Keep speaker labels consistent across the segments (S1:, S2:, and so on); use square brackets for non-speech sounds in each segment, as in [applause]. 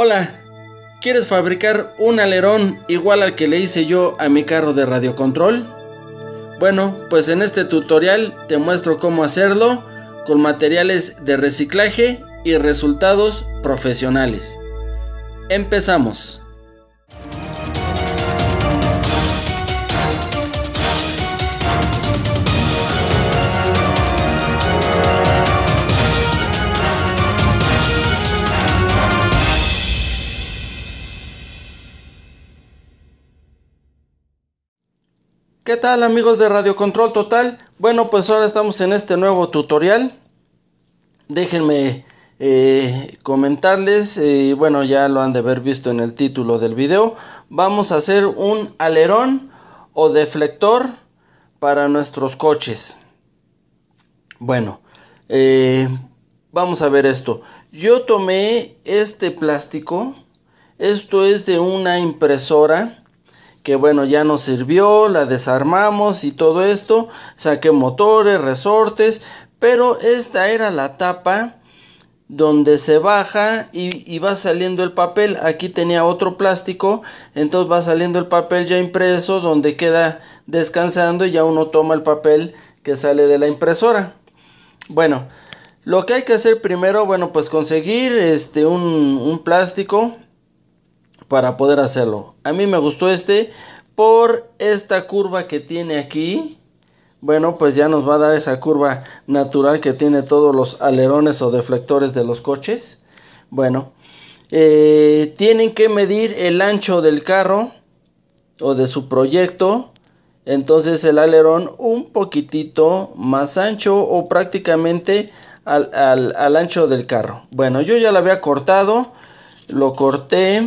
S1: Hola, ¿quieres fabricar un alerón igual al que le hice yo a mi carro de radiocontrol? Bueno, pues en este tutorial te muestro cómo hacerlo con materiales de reciclaje y resultados profesionales. Empezamos. ¿Qué tal amigos de Radio Control Total? Bueno, pues ahora estamos en este nuevo tutorial. Déjenme eh, comentarles, y eh, bueno ya lo han de haber visto en el título del video, vamos a hacer un alerón o deflector para nuestros coches. Bueno, eh, vamos a ver esto. Yo tomé este plástico, esto es de una impresora que bueno, ya nos sirvió, la desarmamos y todo esto, saqué motores, resortes, pero esta era la tapa donde se baja y, va saliendo el papel. Aquí tenía otro plástico, entonces va saliendo el papel ya impreso donde queda descansando y ya uno toma el papel que sale de la impresora. Bueno, lo que hay que hacer primero, bueno, pues conseguir este un, un plástico para poder hacerlo. A mí me gustó este por esta curva que tiene aquí. Bueno, pues ya nos va a dar esa curva natural que tiene todos los alerones o deflectores de los coches. Bueno, eh, tienen que medir el ancho del carro o de su proyecto. Entonces el alerón un poquitito más ancho o prácticamente al, al ancho del carro. Bueno, yo ya lo había cortado. Lo corté.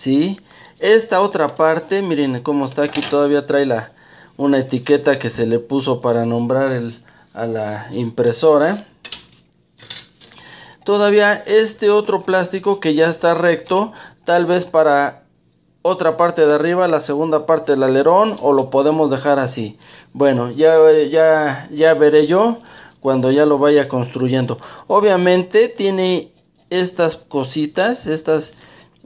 S1: ¿sí? Esta otra parte, miren cómo está aquí, todavía trae la, una etiqueta que se le puso para nombrar a la impresora. Todavía este otro plástico que ya está recto, tal vez para otra parte de arriba, la segunda parte del alerón o lo podemos dejar así. Bueno, ya, ya, ya veré yo cuando ya lo vaya construyendo. Obviamente tiene estas cositas, estas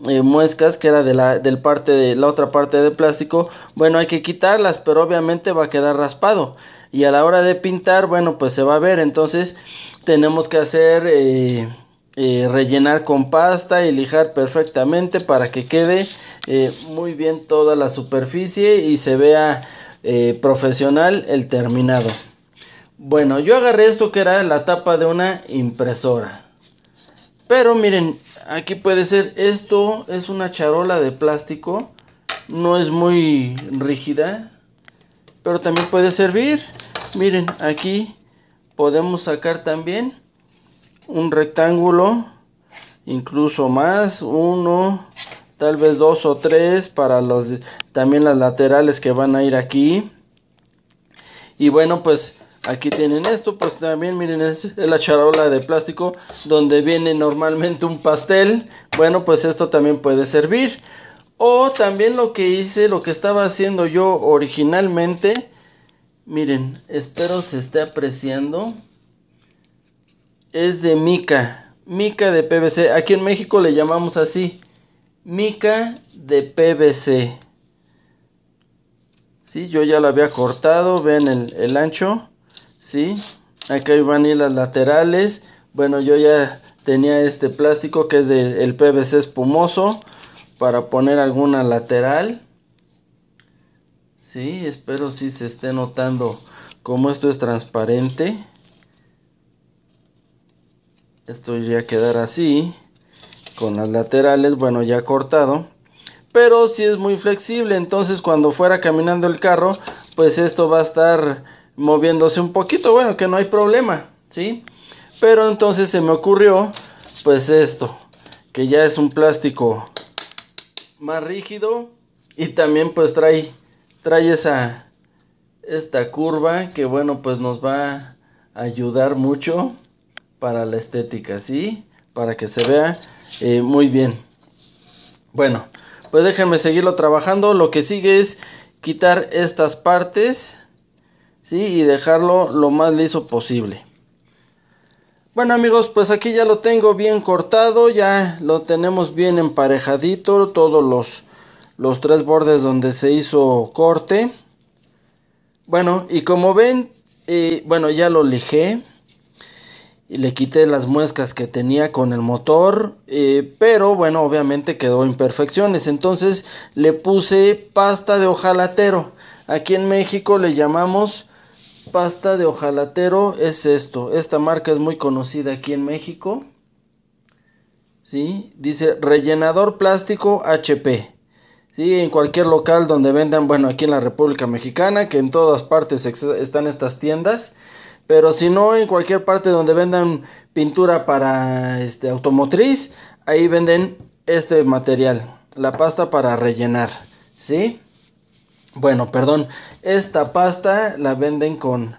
S1: eh, muescas que era de la, del parte de la otra parte de plástico bueno hay que quitarlas pero obviamente va a quedar raspado y a la hora de pintar bueno pues se va a ver entonces tenemos que hacer eh, eh, rellenar con pasta y lijar perfectamente para que quede muy bien toda la superficie y se vea profesional el terminado bueno yo agarré esto que era la tapa de una impresora pero miren, aquí puede ser, esto es una charola de plástico, no es muy rígida, pero también puede servir. Miren, aquí podemos sacar también un rectángulo, incluso más, uno, tal vez dos o tres para los, también las laterales que van a ir aquí. Y bueno, pues Aquí tienen esto, pues también miren, es [laughs] la charola de plástico donde viene normalmente un pastel. Bueno, pues esto también puede servir. O también lo que hice, lo que estaba haciendo yo originalmente. Miren, espero se esté apreciando. Es de mica, mica de PVC. Aquí en México le llamamos así, mica de PVC. Sí, yo ya la había cortado, Ven el ancho ¿sí? Acá van a las laterales. Bueno, yo ya tenía este plástico que es del PVC espumoso para poner alguna lateral. Sí, espero si se esté notando como esto es transparente. Esto iría a quedar así, con las laterales, bueno, ya cortado. Pero si es muy flexible, entonces cuando fuera caminando el carro, pues esto va a estar moviéndose un poquito, bueno, que no hay problema, ¿sí? Pero entonces se me ocurrió, pues esto, que ya es un plástico más rígido y también pues trae, trae esa, esta curva que bueno, pues nos va a ayudar mucho para la estética, ¿sí? Para que se vea eh, muy bien. Bueno, pues déjenme seguirlo trabajando. Lo que sigue es quitar estas partes y dejarlo lo más liso posible. Bueno amigos, pues aquí ya lo tengo bien cortado, ya lo tenemos bien emparejadito, todos los, tres bordes donde se hizo corte. Bueno, y como ven, eh, bueno, ya lo lijé. Y le quité las muescas que tenía con el motor. Eh, pero bueno, obviamente quedó imperfecciones. Entonces le puse pasta de hojalatero. Aquí en México le llamamos pasta de hojalatero es esto. Esta marca es muy conocida aquí en México. ¿Sí? Dice rellenador plástico HP. ¿Sí? En cualquier local donde vendan, bueno, aquí en la República Mexicana, que en todas partes están estas tiendas. Pero si no, en cualquier parte donde vendan pintura para este, automotriz, ahí venden este material, la pasta para rellenar. ¿Sí? Bueno, perdón. Esta pasta la venden con...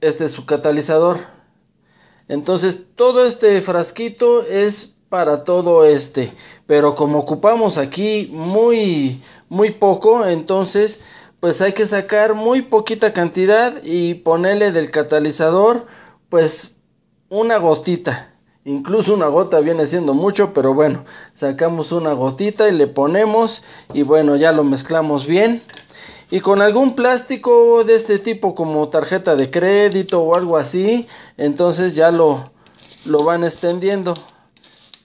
S1: Este es su catalizador. Entonces todo este frasquito es para todo este. Pero como ocupamos aquí muy, muy poco, entonces pues hay que sacar muy poquita cantidad y ponerle del catalizador pues una gotita. Incluso una gota viene siendo mucho, pero bueno, sacamos una gotita y le ponemos y bueno, ya lo mezclamos bien. Y con algún plástico de este tipo como tarjeta de crédito o algo así, entonces ya lo, lo van extendiendo,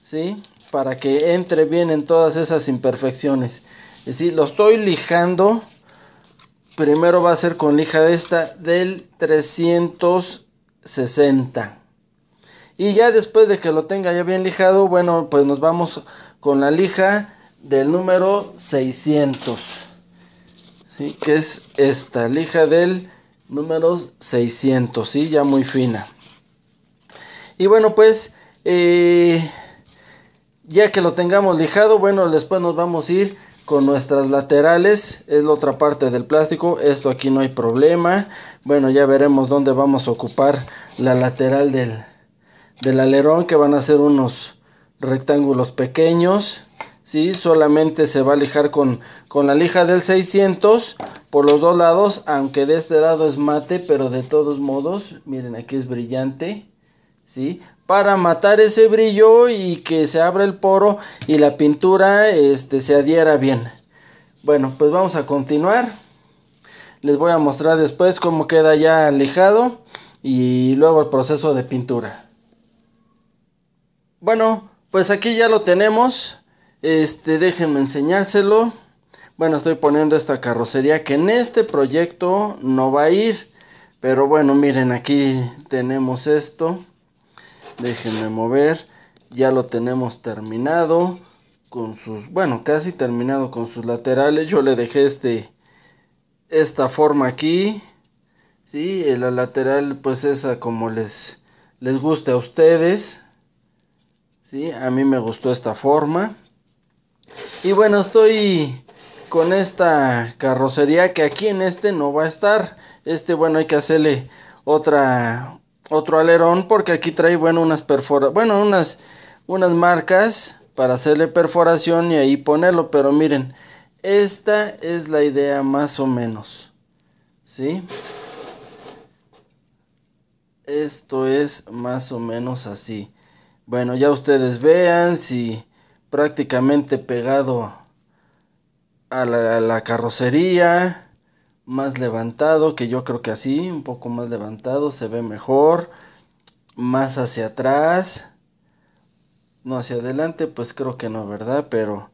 S1: ¿sí? Para que entre bien en todas esas imperfecciones. Es decir, lo estoy lijando. Primero va a ser con lija de esta del 360. Y ya después de que lo tenga ya bien lijado, bueno, pues nos vamos con la lija del número 600. ¿sí? Que es esta lija del número 600, ¿sí? Ya muy fina. Y bueno, pues eh, ya que lo tengamos lijado, bueno, después nos vamos a ir con nuestras laterales. Es la otra parte del plástico. Esto aquí no hay problema. Bueno, ya veremos dónde vamos a ocupar la lateral del del alerón que van a ser unos rectángulos pequeños. ¿sí? Solamente se va a lijar con, con la lija del 600 por los dos lados, aunque de este lado es mate, pero de todos modos, miren aquí es brillante. ¿Sí? Para matar ese brillo y que se abra el poro y la pintura este, se adhiera bien. Bueno, pues vamos a continuar. Les voy a mostrar después cómo queda ya lijado y luego el proceso de pintura. Bueno, pues aquí ya lo tenemos. Este, déjenme enseñárselo. Bueno, estoy poniendo esta carrocería que en este proyecto no va a ir. Pero bueno, miren, aquí tenemos esto. Déjenme mover. Ya lo tenemos terminado. Con sus, bueno, casi terminado con sus laterales. Yo le dejé este, esta forma aquí. Sí, la lateral pues esa como les, les guste a ustedes. Sí, a mí me gustó esta forma. Y bueno, estoy con esta carrocería que aquí en este no va a estar. Este, bueno, hay que hacerle otra otro alerón porque aquí trae, bueno, unas unas marcas para hacerle perforación y ahí ponerlo, pero miren, esta es la idea más o menos. Esto es más o menos así. Bueno, ya ustedes vean si prácticamente pegado a la, carrocería, más levantado, que yo creo que así, un poco más levantado, se ve mejor, más hacia atrás, no hacia adelante, pues creo que no, ¿verdad? Pero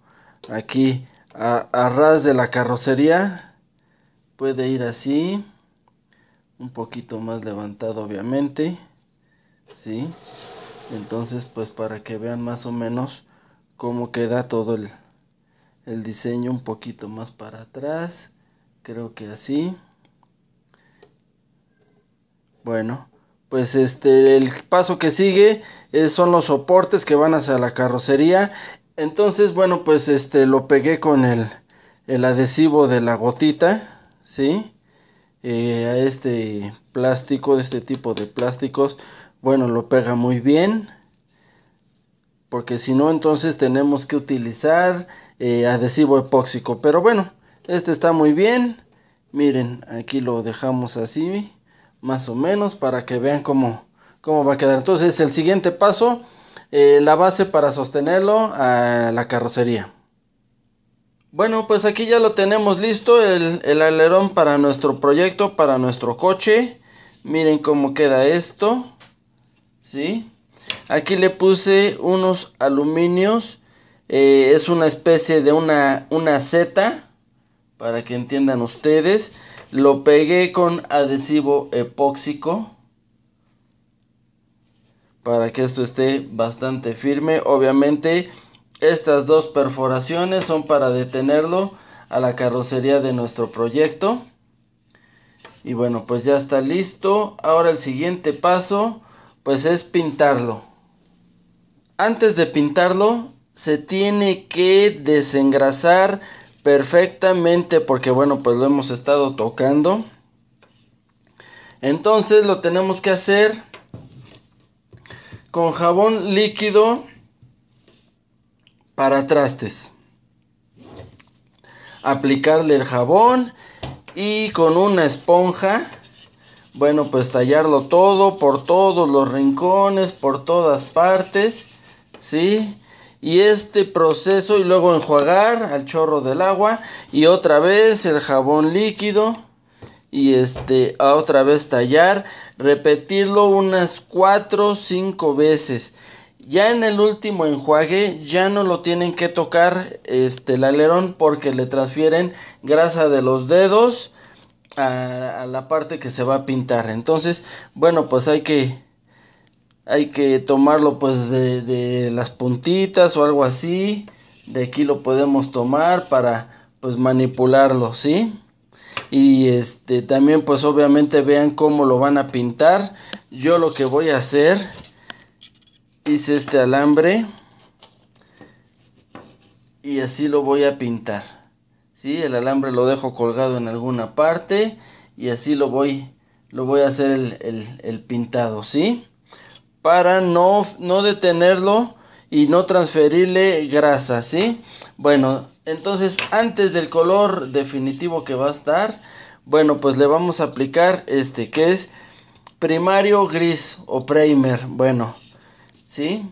S1: aquí a, a ras de la carrocería puede ir así un poquito más levantado obviamente sí entonces, pues para que vean más o menos cómo queda todo el, diseño un poquito más para atrás. Creo que así. Bueno, pues este, el paso que sigue son los soportes que van hacia la carrocería. Entonces, bueno, pues este, lo pegué con el, el adhesivo de la gotita, ¿sí? Eh, a este plástico, de este tipo de plásticos bueno, lo pega muy bien. Porque si no, entonces tenemos que utilizar eh, adhesivo epóxico. Pero bueno, este está muy bien. Miren, aquí lo dejamos así, más o menos, para que vean cómo, va a quedar. Entonces, el siguiente paso, eh, la base para sostenerlo a la carrocería. Bueno, pues aquí ya lo tenemos listo, el, el alerón para nuestro proyecto, para nuestro coche. Miren cómo queda esto. Aquí le puse unos aluminios. Eh, es una especie de una, una Z. Para que entiendan ustedes. Lo pegué con adhesivo epóxico. Para que esto esté bastante firme. Obviamente estas dos perforaciones son para detenerlo a la carrocería de nuestro proyecto. Y bueno, pues ya está listo. Ahora el siguiente paso pues es pintarlo. Antes de pintarlo, se tiene que desengrasar perfectamente porque bueno, pues lo hemos estado tocando. Entonces lo tenemos que hacer con jabón líquido para trastes. Aplicarle el jabón y con una esponja bueno, pues tallarlo todo, por todos los rincones, por todas partes, ¿sí? Y este proceso y luego enjuagar al chorro del agua y otra vez el jabón líquido y este a otra vez tallar, repetirlo unas 4 o 5 veces. Ya en el último enjuague ya no lo tienen que tocar este el alerón porque le transfieren grasa de los dedos a, la parte que se va a pintar. Entonces, bueno, pues hay que hay que tomarlo pues de, de las puntitas o algo así. De aquí lo podemos tomar para pues manipularlo, ¿sí? Y este también pues obviamente vean cómo lo van a pintar. Yo lo que voy a hacer hice este alambre y así lo voy a pintar. ¿sí? El alambre lo dejo colgado en alguna parte y así lo voy, lo voy a hacer el, el pintado, ¿sí? Para no, no detenerlo y no transferirle grasa, ¿sí? Bueno, entonces antes del color definitivo que va a estar, bueno, pues le vamos a aplicar este que es primario gris o primer, bueno, ¿sí?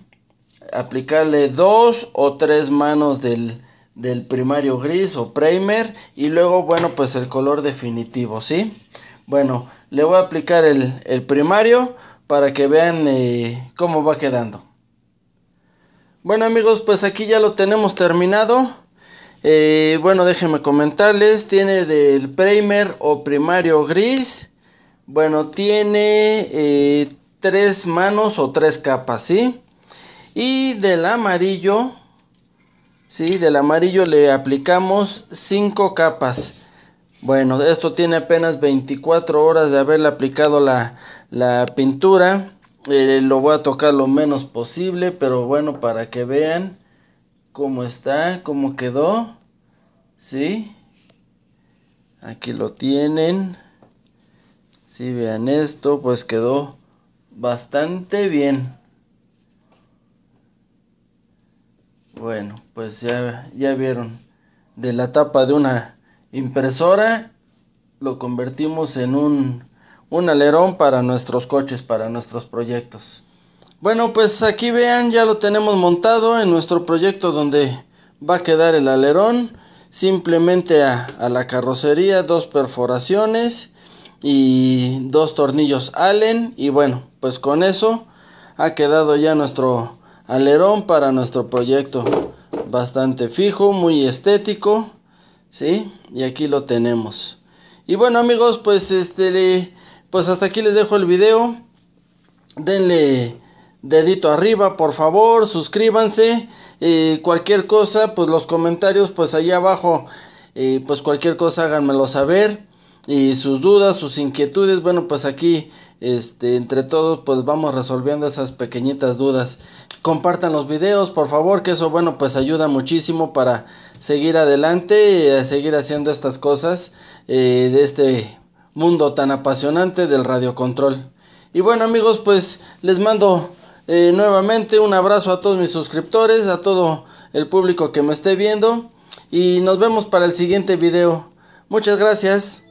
S1: Aplicarle dos o tres manos del, del primario gris o primer y luego bueno pues el color definitivo sí bueno le voy a aplicar el, primario para que vean eh, cómo va quedando bueno amigos pues aquí ya lo tenemos terminado eh, bueno déjenme comentarles tiene del primer o primario gris bueno tiene eh, tres manos o tres capas sí y del amarillo ¿sí? Del amarillo le aplicamos 5 capas. Bueno, esto tiene apenas 24 horas de haberle aplicado la, pintura. Eh, lo voy a tocar lo menos posible, pero bueno, para que vean cómo está, cómo quedó. ¿Sí? Aquí lo tienen. Si vean esto, pues quedó bastante bien. Bueno, pues ya, ya vieron. De la tapa de una impresora lo convertimos en un, alerón para nuestros coches, para nuestros proyectos. Bueno, pues aquí vean, ya lo tenemos montado en nuestro proyecto donde va a quedar el alerón. Simplemente a, a la carrocería, dos perforaciones y dos tornillos Allen. Y bueno, pues con eso ha quedado ya nuestro alerón para nuestro proyecto. Bastante fijo, muy estético. ¿Sí? Y aquí lo tenemos. Y bueno amigos, pues este, pues hasta aquí les dejo el video. Denle dedito arriba, por favor, suscríbanse. Eh, cualquier cosa, pues los comentarios, pues ahí abajo, eh, pues cualquier cosa háganmelo saber. Y sus dudas, sus inquietudes, bueno, pues aquí, este, entre todos, pues vamos resolviendo esas pequeñitas dudas compartan los videos, por favor, que eso, bueno, pues ayuda muchísimo para seguir adelante y eh, a seguir haciendo estas cosas eh, de este mundo tan apasionante del radiocontrol. Y bueno, amigos, pues les mando eh, nuevamente un abrazo a todos mis suscriptores, a todo el público que me esté viendo y nos vemos para el siguiente video. Muchas gracias.